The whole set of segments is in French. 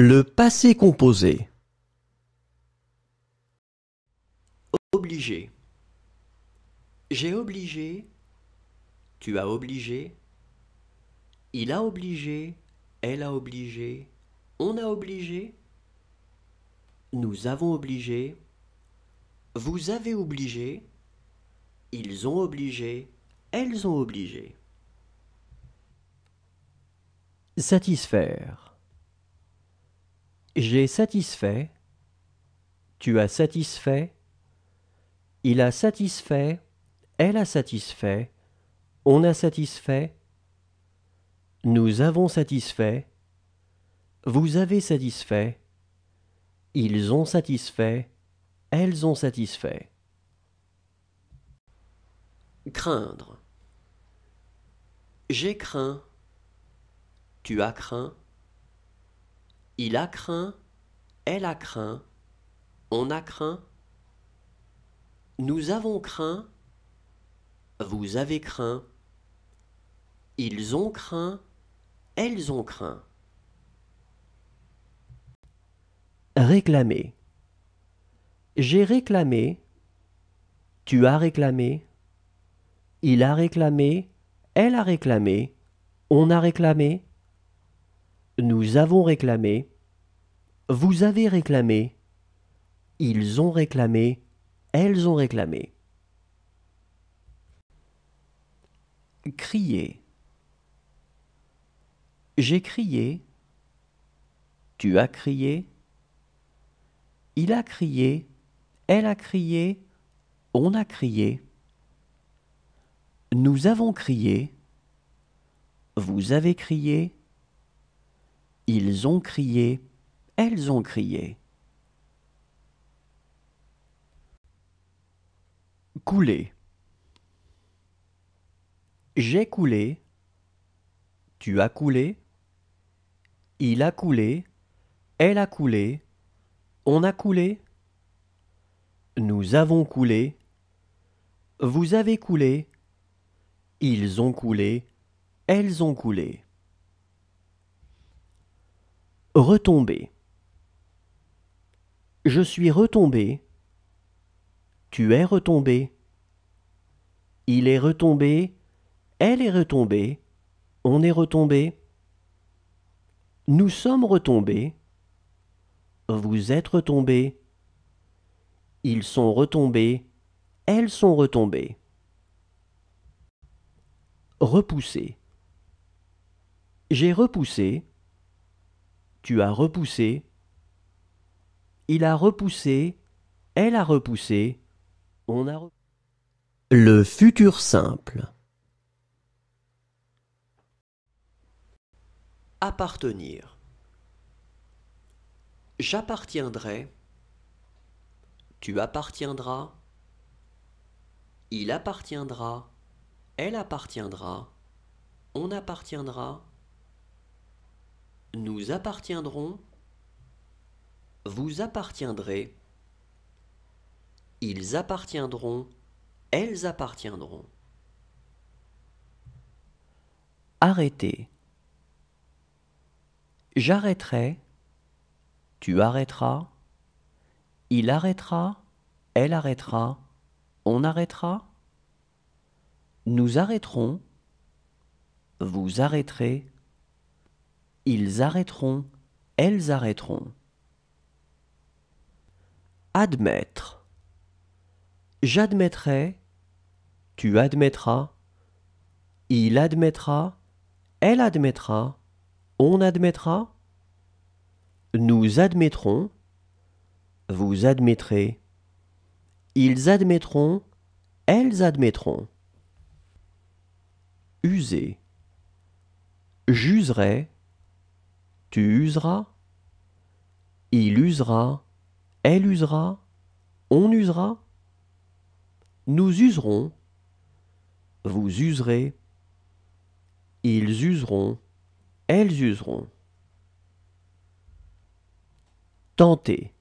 Le passé composé. Obligé. J'ai obligé. Tu as obligé. Il a obligé. Elle a obligé. On a obligé. Nous avons obligé. Vous avez obligé. Ils ont obligé. Elles ont obligé. Satisfaire. J'ai satisfait, tu as satisfait, il a satisfait, elle a satisfait, on a satisfait, nous avons satisfait, vous avez satisfait, ils ont satisfait, elles ont satisfait. Craindre. J'ai craint, tu as craint, il a craint, elle a craint, on a craint, nous avons craint, vous avez craint, ils ont craint, elles ont craint. Réclamer. J'ai réclamé, tu as réclamé, il a réclamé, elle a réclamé, on a réclamé, nous avons réclamé. Vous avez réclamé. Ils ont réclamé. Elles ont réclamé. Crier. J'ai crié. Tu as crié. Il a crié. Elle a crié. On a crié. Nous avons crié. Vous avez crié. Ils ont crié, elles ont crié. Couler. J'ai coulé, tu as coulé, il a coulé, elle a coulé, on a coulé, nous avons coulé, vous avez coulé, ils ont coulé, elles ont coulé. Retombé. Je suis retombé. Tu es retombé. Il est retombé. Elle est retombée. On est retombé. Nous sommes retombés. Vous êtes retombés. Ils sont retombés. Elles sont retombées. Repousser. J'ai repoussé tu as repoussé, il a repoussé, elle a repoussé, on a repoussé. Le futur simple. Appartenir. J'appartiendrai. Tu appartiendras. Il appartiendra. Elle appartiendra. On appartiendra. Nous appartiendrons. Vous appartiendrez. Ils appartiendront. Elles appartiendront. Arrêtez. J'arrêterai. Tu arrêteras. Il arrêtera. Elle arrêtera. On arrêtera. Nous arrêterons. Vous arrêterez. Ils arrêteront, elles arrêteront. Admettre. J'admettrai, tu admettras, il admettra, elle admettra, on admettra, nous admettrons, vous admettrez, ils admettront, elles admettront. User. J'userai, tu useras, il usera, elle usera, on usera, nous userons, vous userez, ils useront, elles useront. Tenter.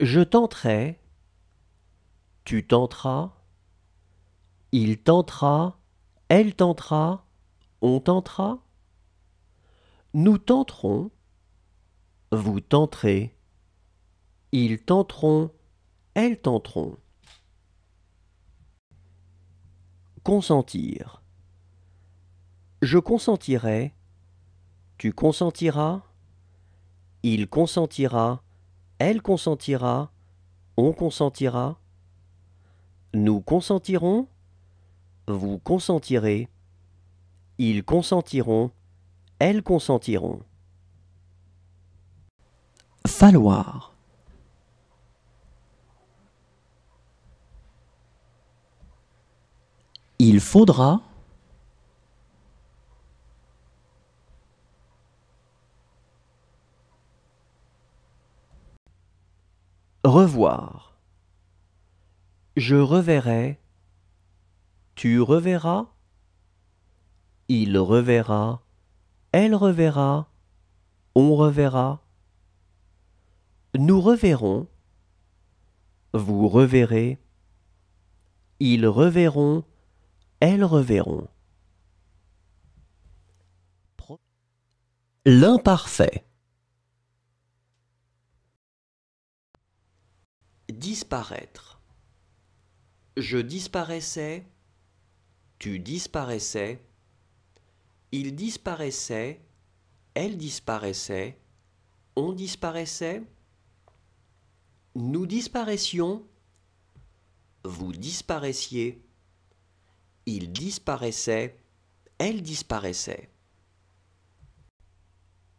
Je tenterai, tu tenteras, il tentera, elle tentera, on tentera. Nous tenterons, vous tenterez, ils tenteront, elles tenteront. Consentir. Je consentirai, tu consentiras, il consentira, elle consentira, on consentira, nous consentirons, vous consentirez, ils consentiront, elles consentiront. Falloir. Il faudra revoir. Je reverrai. Tu reverras. Il reverra. Elle reverra, on reverra, nous reverrons, vous reverrez, ils reverront, elles reverront. L'imparfait. Disparaître. Je disparaissais, tu disparaissais, il disparaissait, elle disparaissait, on disparaissait, nous disparaissions, vous disparaissiez, il disparaissait, elle disparaissait.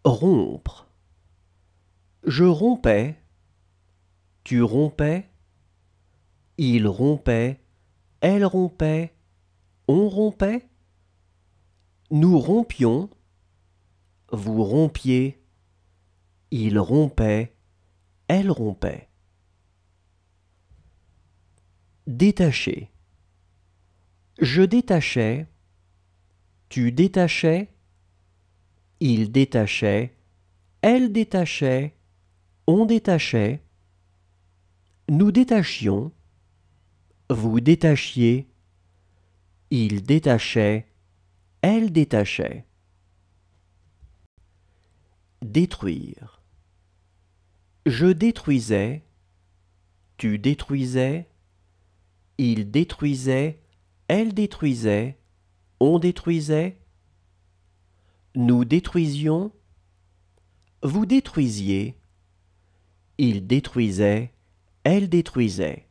Rompre. Je rompais, tu rompais, il rompait, elle rompait, on rompait. Nous rompions, vous rompiez, il rompait, elle rompait. Détacher. Je détachais, tu détachais, il détachait, elle détachait, on détachait, nous détachions, vous détachiez, il détachait, elle détachait. Détruire. Je détruisais, tu détruisais, il détruisait, elle détruisait, on détruisait, nous détruisions, vous détruisiez, il détruisait, elle détruisait.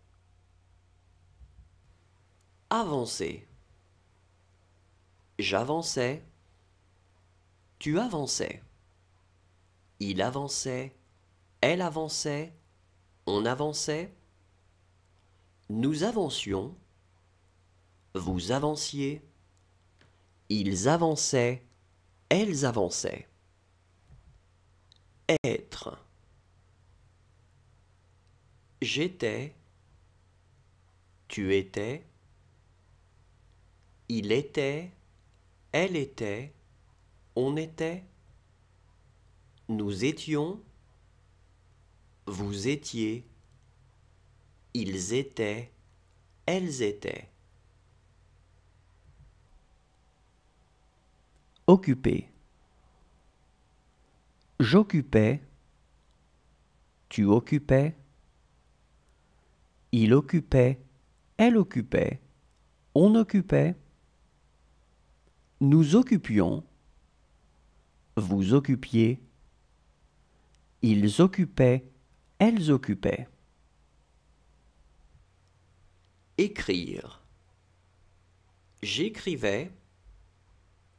Avancer. J'avançais. Tu avançais. Il avançait. Elle avançait. On avançait. Nous avancions. Vous avanciez. Ils avançaient. Elles avançaient. Être. J'étais. Tu étais. Il était. Elle était, on était, nous étions, vous étiez, ils étaient, elles étaient. Occupé. J'occupais, tu occupais, il occupait, elle occupait, on occupait nous occupions, vous occupiez, ils occupaient, elles occupaient. Écrire. J'écrivais,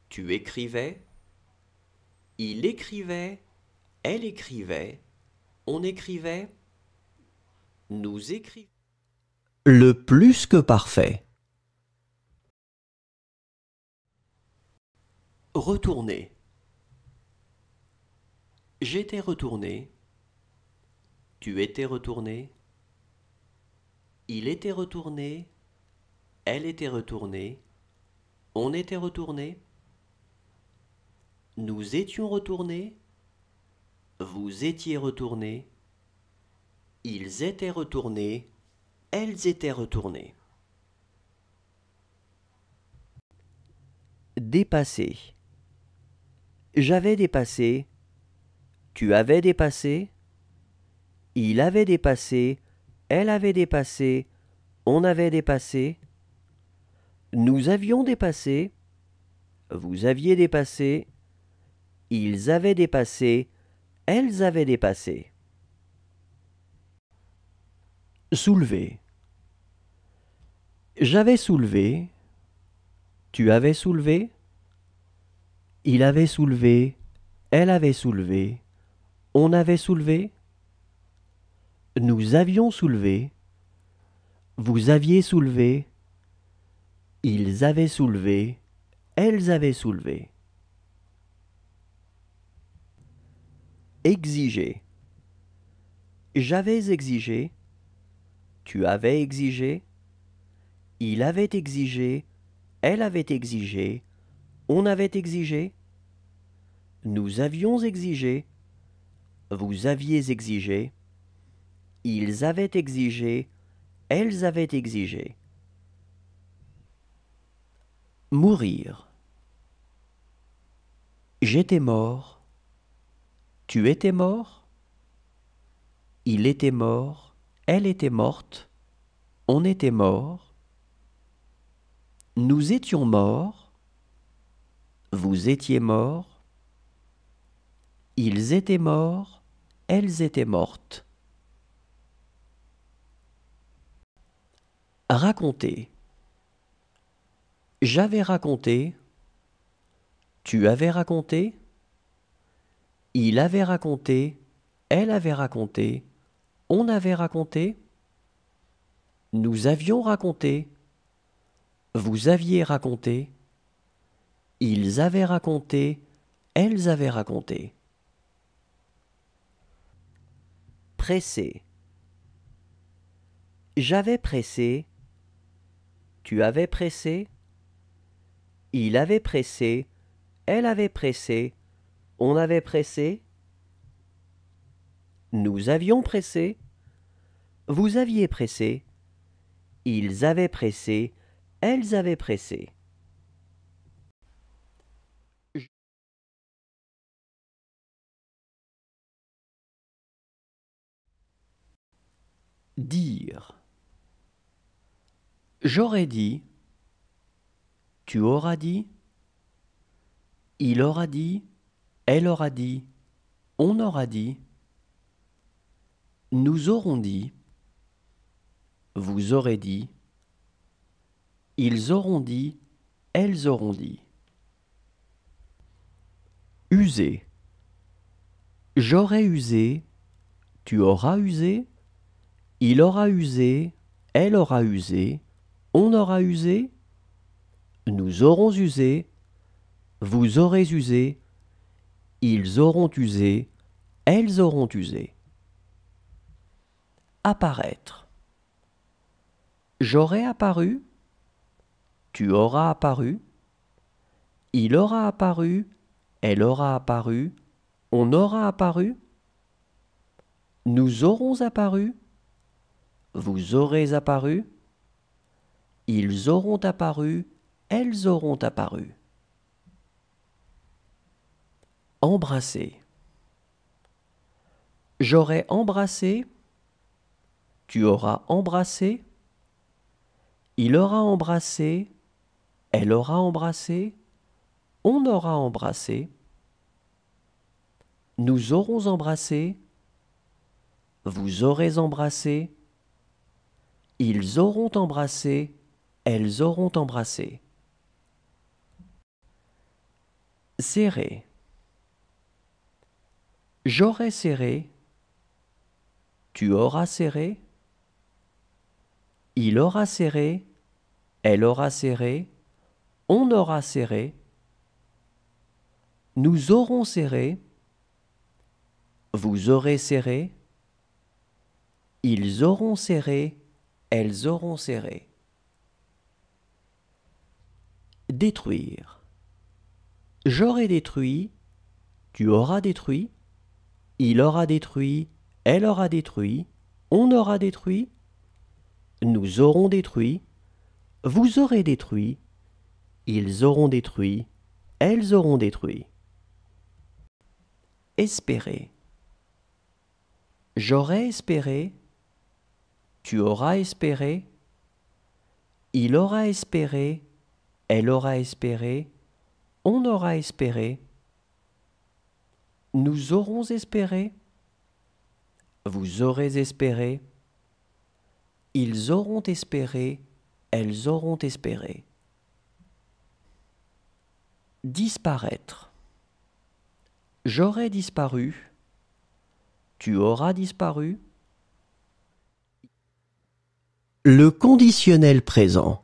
tu écrivais, il écrivait, elle écrivait, on écrivait, nous écrivions. Le plus que parfait. Retourner. J'étais retourné. Tu étais retourné. Il était retourné. Elle était retournée. On était retourné. Nous étions retournés. Vous étiez retournés. Ils étaient retournés. Elles étaient retournées. Dépasser. J'avais dépassé. Tu avais dépassé. Il avait dépassé. Elle avait dépassé. On avait dépassé. Nous avions dépassé. Vous aviez dépassé. Ils avaient dépassé. Elles avaient dépassé. Soulever. J'avais soulevé. Tu avais soulevé. Il avait soulevé, elle avait soulevé, on avait soulevé, nous avions soulevé, vous aviez soulevé, ils avaient soulevé, elles avaient soulevé. Exiger. J'avais exigé, tu avais exigé, il avait exigé, elle avait exigé, on avait exigé, nous avions exigé. Vous aviez exigé. Ils avaient exigé. Elles avaient exigé. Mourir. J'étais mort. Tu étais mort. Il était mort. Elle était morte. On était mort. Nous étions morts. Vous étiez morts. Ils étaient morts, elles étaient mortes. Raconter. J'avais raconté. Tu avais raconté. Il avait raconté. Elle avait raconté. On avait raconté. Nous avions raconté. Vous aviez raconté. Ils avaient raconté. Elles avaient raconté. pressé. J'avais pressé. Tu avais pressé. Il avait pressé. Elle avait pressé. On avait pressé. Nous avions pressé. Vous aviez pressé. Ils avaient pressé. Elles avaient pressé. J'aurais dit, tu auras dit, il aura dit, elle aura dit, on aura dit, nous aurons dit, vous aurez dit, ils auront dit, elles auront dit. User. J'aurai usé, tu auras usé, il aura usé, elle aura usé, on aura usé, nous aurons usé, vous aurez usé, ils auront usé, elles auront usé. Apparaître. J'aurai apparu, tu auras apparu, il aura apparu, elle aura apparu, on aura apparu, nous aurons apparu, vous aurez apparu, ils auront apparu, elles auront apparu. Embrasser. J'aurai embrassé, tu auras embrassé, il aura embrassé, elle aura embrassé, on aura embrassé, nous aurons embrassé, vous aurez embrassé, ils auront embrassé, elles auront embrassé. Serré. J'aurai serré. Tu auras serré. Il aura serré. Elle aura serré. On aura serré. Nous aurons serré. Vous aurez serré. Ils auront serré. Elles auront serré détruire. J'aurai détruit, tu auras détruit, il aura détruit, elle aura détruit, on aura détruit, nous aurons détruit, vous aurez détruit, ils auront détruit, elles auront détruit. Espérer. J'aurai espéré, tu auras espéré, il aura espéré, elle aura espéré, on aura espéré, nous aurons espéré, vous aurez espéré, ils auront espéré, elles auront espéré. Disparaître. J'aurais disparu, tu auras disparu. Le conditionnel présent.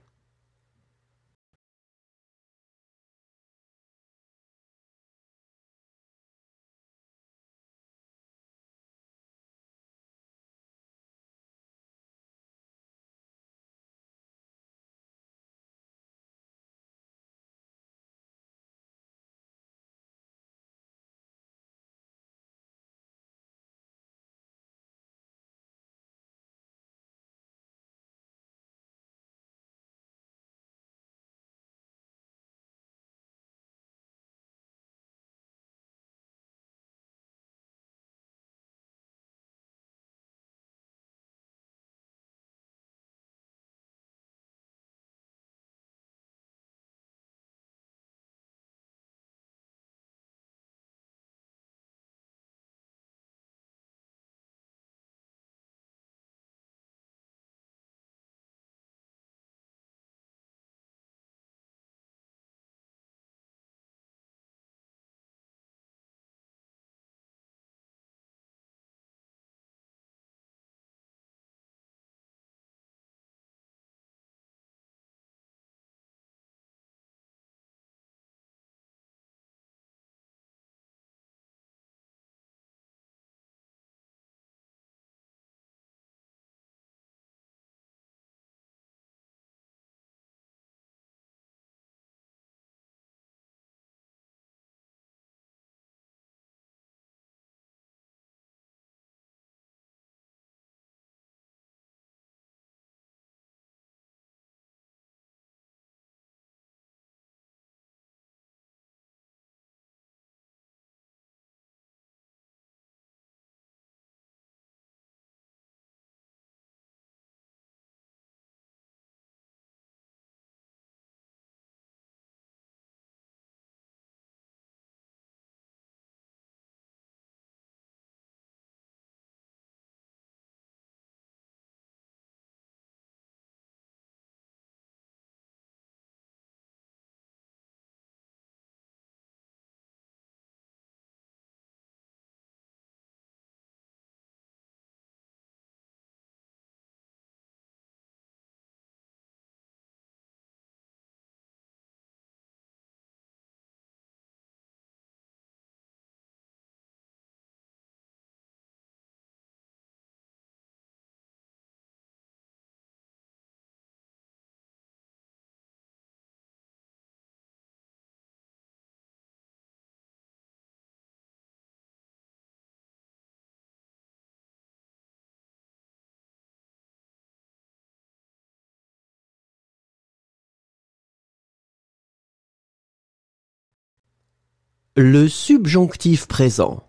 Le subjonctif présent.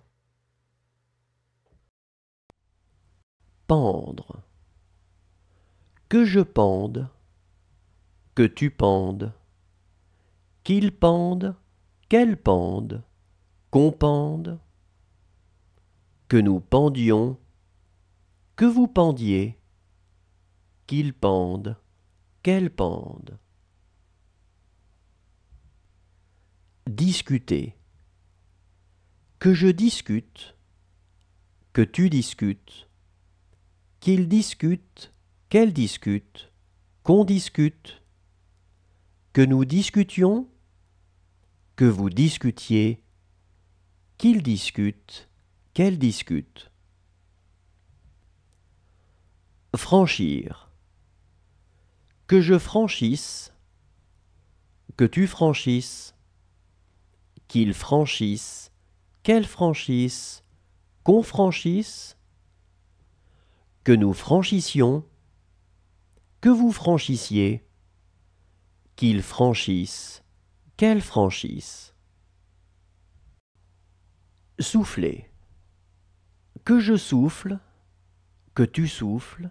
Pendre. Que je pende. Que tu pendes. Qu'il pende. Qu'elle pende. Qu'on pende. Que nous pendions. Que vous pendiez. Qu'il pende. Qu'elle pende. Discuter que je discute, que tu discutes, qu'il discute, qu'elle discute, qu'on discute, que nous discutions, que vous discutiez, qu'il discute, qu'elle discute. Franchir. Que je franchisse, que tu franchisses, qu'il franchisse. Qu'elle franchisse, qu'on franchisse, que nous franchissions, que vous franchissiez, qu'ils franchissent, qu'elle franchisse. Souffler. Que je souffle, que tu souffles,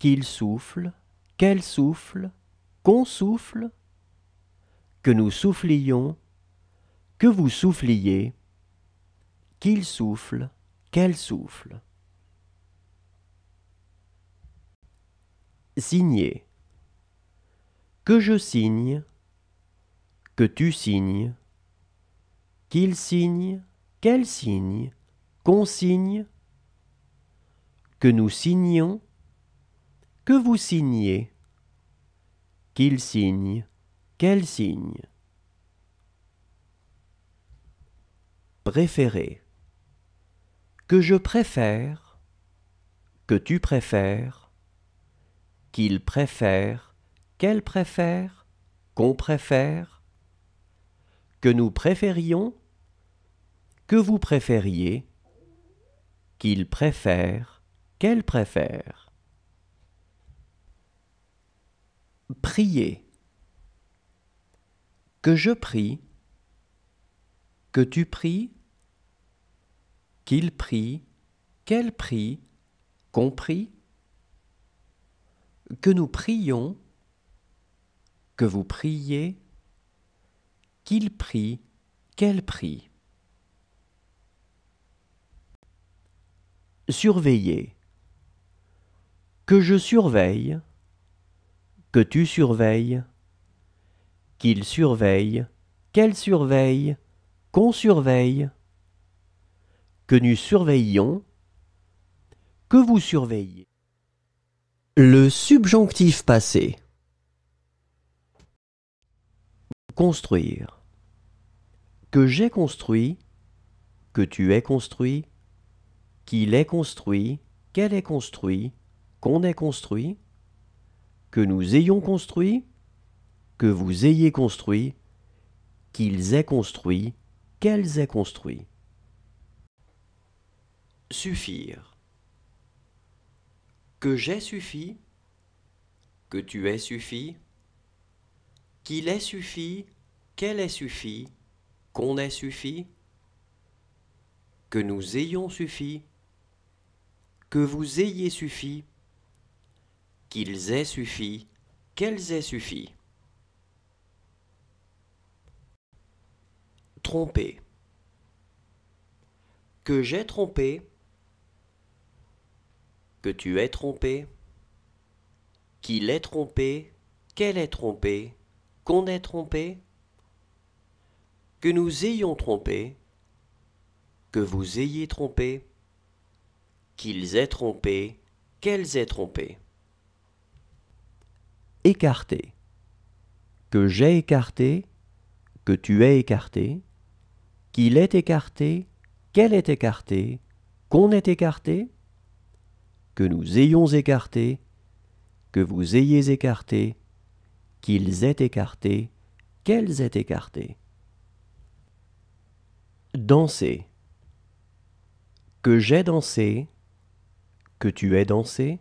qu'il souffle, qu'elle souffle, qu'on souffle, que nous soufflions, que vous souffliez, qu'il souffle, qu'elle souffle. Signer. Que je signe, que tu signes, qu'il signe, qu'elle signe, qu'on signe, que nous signions, que vous signiez, qu'il signe, qu'elle signe. Préférer que je préfère, que tu préfères, qu'il préfère, qu'elle préfère, qu'on préfère, que nous préférions, que vous préfériez, qu'il préfère, qu'elle préfère. Prier. Que je prie, que tu pries, qu'il prie, qu'elle prie, qu'on prie, que nous prions, que vous priez, qu'il prie, qu'elle prie. Surveiller. Que je surveille, que tu surveilles, qu'il surveille, qu'elle surveille, qu'on surveille que nous surveillons. que vous surveillez. Le subjonctif passé. Construire. Que j'ai construit, que tu aies construit, qu'il ait construit, qu'elle ait construit, qu'on ait construit, que nous ayons construit, que vous ayez construit, qu'ils aient construit, qu'elles aient construit. Suffire. Que j'ai suffi, que tu aies suffi, qu'il ait suffi, qu'elle ait suffi, qu'on ait suffi, que nous ayons suffi, que vous ayez suffi, qu'ils aient suffi, qu'elles aient suffi. Tromper. Que j'ai trompé, que tu es trompé, qu'il est trompé, qu'elle est trompé, qu'on ait trompé, que nous ayons trompé, que vous ayez trompé, qu'ils aient trompé, qu'elles aient trompé. Écarté. Que j'ai écarté, que tu aies écarté, qu'il est écarté, qu'elle est écartée, qu'on ait écarté, que nous ayons écarté, que vous ayez écarté, qu'ils aient écarté, qu'elles aient écarté. Danser. Que j'ai dansé, que tu aies dansé,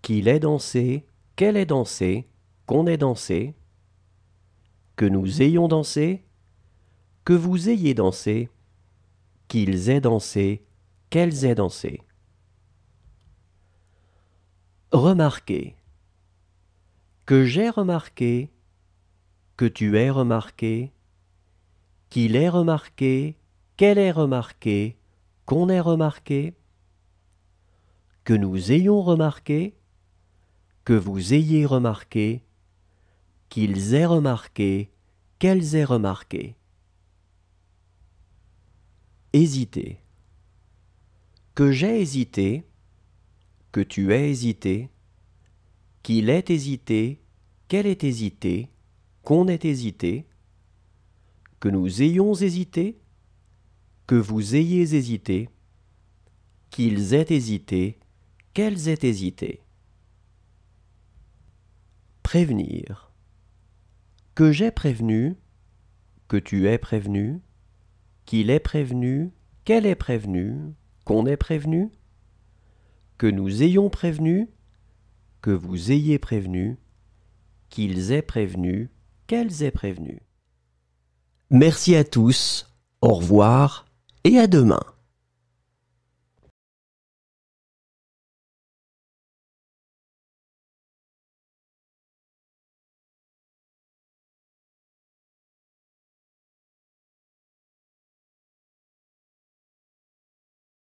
qu'il ait dansé, qu'elle ait dansé, qu'on ait dansé, que nous ayons dansé, que vous ayez dansé, qu'ils aient dansé, qu'elles aient dansé. Remarquez Que j'ai remarqué, que tu aies remarqué, qu'il ait remarqué, qu'elle ait remarqué, qu'on ait remarqué, que nous ayons remarqué, que vous ayez remarqué, qu'ils aient remarqué, qu'elles aient remarqué. Hésiter. Que j'ai hésité, que tu aies hésité, qu'il ait hésité, qu'elle ait hésité, qu'on ait hésité, que nous ayons hésité, que vous ayez hésité, qu'ils aient hésité, qu'elles aient hésité. Prévenir. Que j'ai prévenu, que tu es prévenu, qu'il est prévenu, qu'elle est prévenue, qu'on est prévenu, que nous ayons prévenu, que vous ayez prévenu, qu'ils aient prévenu, qu'elles aient prévenu. Merci à tous, au revoir et à demain.